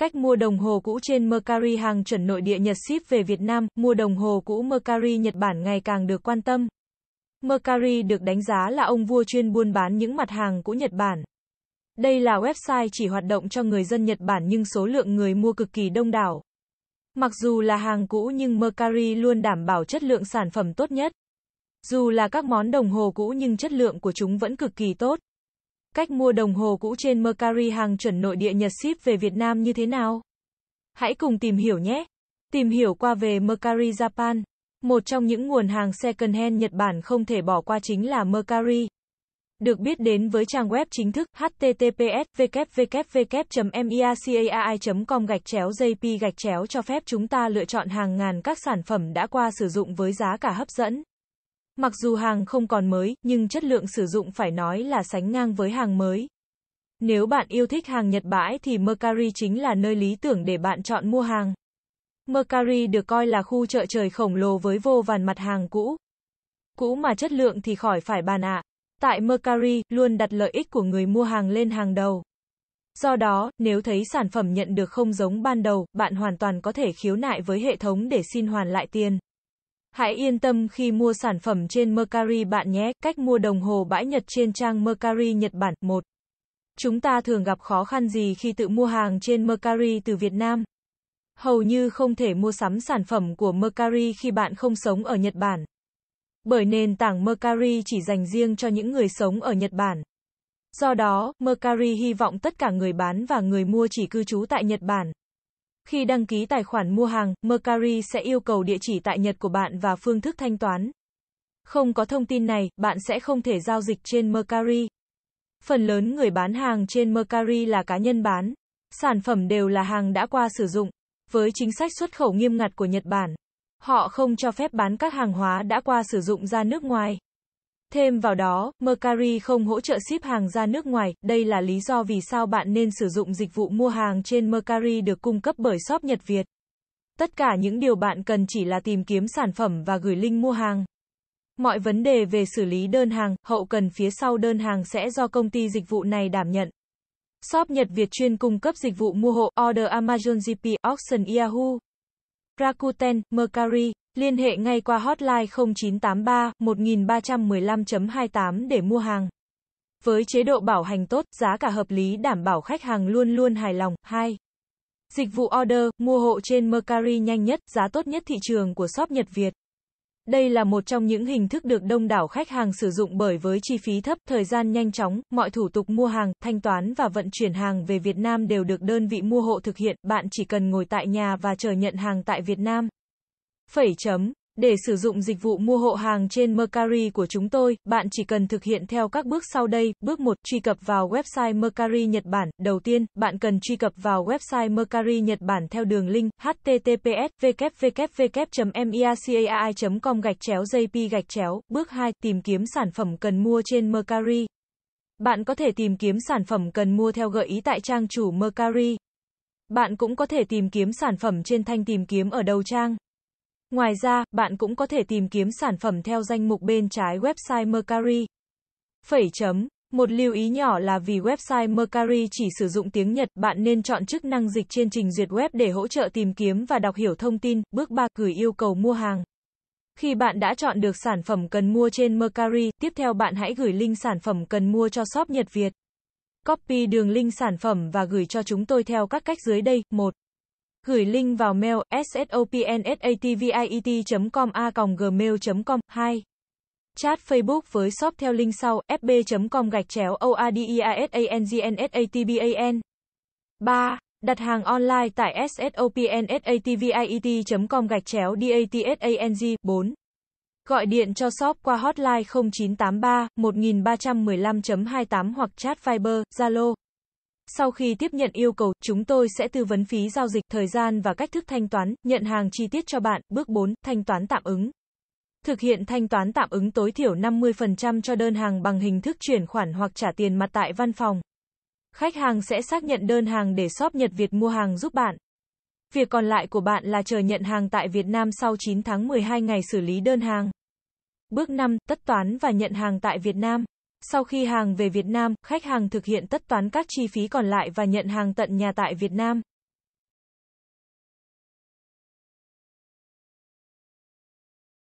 Cách mua đồng hồ cũ trên Mercari hàng chuẩn nội địa Nhật ship về Việt Nam, mua đồng hồ cũ Mercari Nhật Bản ngày càng được quan tâm. Mercari được đánh giá là ông vua chuyên buôn bán những mặt hàng cũ Nhật Bản. Đây là website chỉ hoạt động cho người dân Nhật Bản nhưng số lượng người mua cực kỳ đông đảo. Mặc dù là hàng cũ nhưng Mercari luôn đảm bảo chất lượng sản phẩm tốt nhất. Dù là các món đồng hồ cũ nhưng chất lượng của chúng vẫn cực kỳ tốt. Cách mua đồng hồ cũ trên Mercari hàng chuẩn nội địa Nhật ship về Việt Nam như thế nào? Hãy cùng tìm hiểu nhé. Tìm hiểu qua về Mercari Japan. Một trong những nguồn hàng second hand Nhật Bản không thể bỏ qua chính là Mercari. Được biết đến với trang web chính thức https www miacai com gạch chéo jp gạch chéo cho phép chúng ta lựa chọn hàng ngàn các sản phẩm đã qua sử dụng với giá cả hấp dẫn. Mặc dù hàng không còn mới, nhưng chất lượng sử dụng phải nói là sánh ngang với hàng mới. Nếu bạn yêu thích hàng Nhật bãi thì Mercari chính là nơi lý tưởng để bạn chọn mua hàng. Mercari được coi là khu chợ trời khổng lồ với vô vàn mặt hàng cũ. Cũ mà chất lượng thì khỏi phải bàn ạ. À. Tại Mercari, luôn đặt lợi ích của người mua hàng lên hàng đầu. Do đó, nếu thấy sản phẩm nhận được không giống ban đầu, bạn hoàn toàn có thể khiếu nại với hệ thống để xin hoàn lại tiền. Hãy yên tâm khi mua sản phẩm trên Mercari bạn nhé. Cách mua đồng hồ bãi Nhật trên trang Mercari Nhật Bản 1. Chúng ta thường gặp khó khăn gì khi tự mua hàng trên Mercari từ Việt Nam? Hầu như không thể mua sắm sản phẩm của Mercari khi bạn không sống ở Nhật Bản. Bởi nền tảng Mercari chỉ dành riêng cho những người sống ở Nhật Bản. Do đó, Mercari hy vọng tất cả người bán và người mua chỉ cư trú tại Nhật Bản. Khi đăng ký tài khoản mua hàng, Mercari sẽ yêu cầu địa chỉ tại Nhật của bạn và phương thức thanh toán. Không có thông tin này, bạn sẽ không thể giao dịch trên Mercari. Phần lớn người bán hàng trên Mercari là cá nhân bán. Sản phẩm đều là hàng đã qua sử dụng. Với chính sách xuất khẩu nghiêm ngặt của Nhật Bản, họ không cho phép bán các hàng hóa đã qua sử dụng ra nước ngoài. Thêm vào đó, Mercari không hỗ trợ ship hàng ra nước ngoài, đây là lý do vì sao bạn nên sử dụng dịch vụ mua hàng trên Mercari được cung cấp bởi shop Nhật Việt. Tất cả những điều bạn cần chỉ là tìm kiếm sản phẩm và gửi link mua hàng. Mọi vấn đề về xử lý đơn hàng, hậu cần phía sau đơn hàng sẽ do công ty dịch vụ này đảm nhận. Shop Nhật Việt chuyên cung cấp dịch vụ mua hộ, order Amazon GP, Auction Yahoo, Rakuten, Mercari. Liên hệ ngay qua hotline 0983 1315.28 để mua hàng. Với chế độ bảo hành tốt, giá cả hợp lý đảm bảo khách hàng luôn luôn hài lòng. 2. Dịch vụ order, mua hộ trên Mercari nhanh nhất, giá tốt nhất thị trường của shop Nhật Việt. Đây là một trong những hình thức được đông đảo khách hàng sử dụng bởi với chi phí thấp, thời gian nhanh chóng, mọi thủ tục mua hàng, thanh toán và vận chuyển hàng về Việt Nam đều được đơn vị mua hộ thực hiện, bạn chỉ cần ngồi tại nhà và chờ nhận hàng tại Việt Nam. Phẩy chấm. Để sử dụng dịch vụ mua hộ hàng trên Mercari của chúng tôi, bạn chỉ cần thực hiện theo các bước sau đây. Bước 1, truy cập vào website Mercari Nhật Bản. Đầu tiên, bạn cần truy cập vào website Mercari Nhật Bản theo đường link https www.miacai com gạch chéo jp gạch chéo. Bước 2, tìm kiếm sản phẩm cần mua trên Mercari. Bạn có thể tìm kiếm sản phẩm cần mua theo gợi ý tại trang chủ Mercari. Bạn cũng có thể tìm kiếm sản phẩm trên thanh tìm kiếm ở đầu trang. Ngoài ra, bạn cũng có thể tìm kiếm sản phẩm theo danh mục bên trái website Mercari. Phẩy chấm. Một lưu ý nhỏ là vì website Mercari chỉ sử dụng tiếng Nhật, bạn nên chọn chức năng dịch trên trình duyệt web để hỗ trợ tìm kiếm và đọc hiểu thông tin. Bước 3. Gửi yêu cầu mua hàng. Khi bạn đã chọn được sản phẩm cần mua trên Mercari, tiếp theo bạn hãy gửi link sản phẩm cần mua cho shop Nhật Việt. Copy đường link sản phẩm và gửi cho chúng tôi theo các cách dưới đây. 1. Gửi link vào mail sopnsatviet.com a.gmail.com 2. Chat Facebook với shop theo link sau fb.com gạch chéo oadiasangnsatban 3. Đặt hàng online tại sopnsatviet.com gạch chéo datsang 4. Gọi điện cho shop qua hotline 0983 1315.28 hoặc chat Viber, Zalo. Sau khi tiếp nhận yêu cầu, chúng tôi sẽ tư vấn phí giao dịch, thời gian và cách thức thanh toán, nhận hàng chi tiết cho bạn. Bước 4. Thanh toán tạm ứng. Thực hiện thanh toán tạm ứng tối thiểu 50% cho đơn hàng bằng hình thức chuyển khoản hoặc trả tiền mặt tại văn phòng. Khách hàng sẽ xác nhận đơn hàng để shop Nhật Việt mua hàng giúp bạn. Việc còn lại của bạn là chờ nhận hàng tại Việt Nam sau 9 tháng 12 ngày xử lý đơn hàng. Bước 5. Tất toán và nhận hàng tại Việt Nam. Sau khi hàng về Việt Nam, khách hàng thực hiện tất toán các chi phí còn lại và nhận hàng tận nhà tại Việt Nam.